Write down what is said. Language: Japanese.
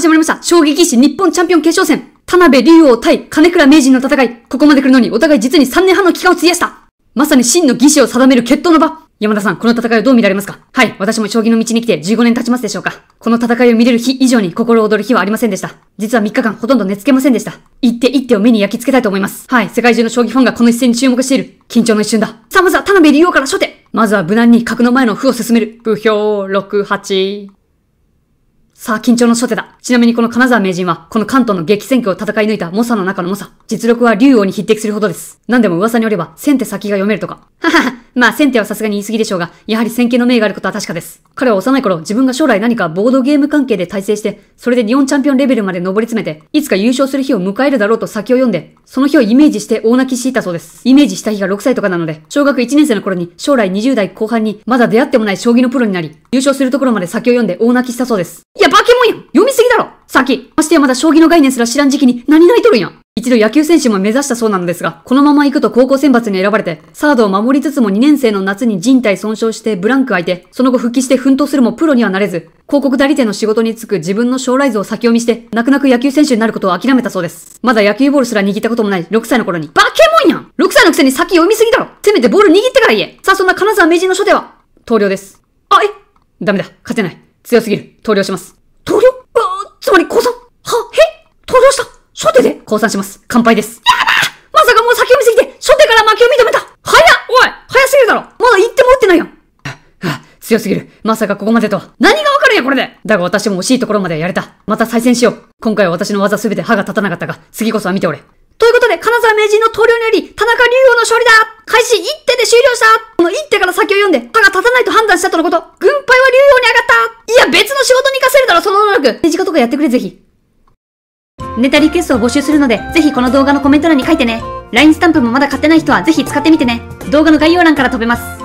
始まりました。衝撃士日本チャンピオン決勝戦。田辺竜王対金倉名人の戦い。ここまで来るのにお互い実に3年半の期間を費やした。まさに真の義士を定める決闘の場。山田さん、この戦いをどう見られますかはい、私も将棋の道に来て15年経ちますでしょうかこの戦いを見れる日以上に心躍る日はありませんでした。実は3日間ほとんど寝つけませんでした。一手一手を目に焼き付けたいと思います。はい、世界中の将棋ファンがこの一戦に注目している。緊張の一瞬だ。さあ、まずは田辺竜王から初手。まずは無難に角の前の歩を進める。不評6、8。さあ、緊張の初手だ。ちなみにこの金沢名人は、この関東の激戦区を戦い抜いた猛者の中の猛者。実力は竜王に匹敵するほどです。何でも噂によれば、先手先が読めるとか。ははは。まあ、先手はさすがに言い過ぎでしょうが、やはり先見の明があることは確かです。彼は幼い頃、自分が将来何かボードゲーム関係で対戦して、それで日本チャンピオンレベルまで上り詰めて、いつか優勝する日を迎えるだろうと先を読んで、その日をイメージして大泣きしていたそうです。イメージした日が6歳とかなので、小学1年生の頃に将来20代後半にまだ出会ってもない将棋のプロになり、優勝するところまで先を読んで大泣きしたそうです。いや、バケモンやん読みすぎだろ先ましてやまだ将棋の概念すら知らん時期に何泣いとるんや一度野球選手も目指したそうなのですが、このまま行くと高校選抜に選ばれて、サードを守りつつも2年生の夏に人体損傷してブランク空いて、その後復帰して奮闘するもプロにはなれず、広告代理店の仕事に就く自分の将来像を先読みして、泣く泣く野球選手になることを諦めたそうです。まだ野球ボールすら握ったこともない6歳の頃に、バケモンやん !6 歳のくせに先読みすぎだろせめてボール握ってから言えさあそんな金沢名人の初手は、投了です。あ、えダメだ、勝てない。強すぎる。投了します。投了つまり、高3は、へ投了した初手で降参します。乾杯です。やだまさかもう先をみすぎて、初手から負けを認めた早っおい早すぎるだろまだ言っても打ってないやん強すぎる。まさかここまでとは。何がわかるんや、これでだが私も惜しいところまでやれた。また再戦しよう。今回は私の技すべて歯が立たなかったが、次こそは見ておれ。ということで、金沢名人の投了により、田中竜王の勝利だ開始1手で終了したこの1手から先を読んで、歯が立たないと判断したとのこと。軍配は竜王に上がったいや、別の仕事に活かせるだろ、その能力。手近とかやってくれ、ぜひ。ネタリクエストを募集するので、ぜひこの動画のコメント欄に書いてね。LINE スタンプもまだ買ってない人はぜひ使ってみてね。動画の概要欄から飛べます。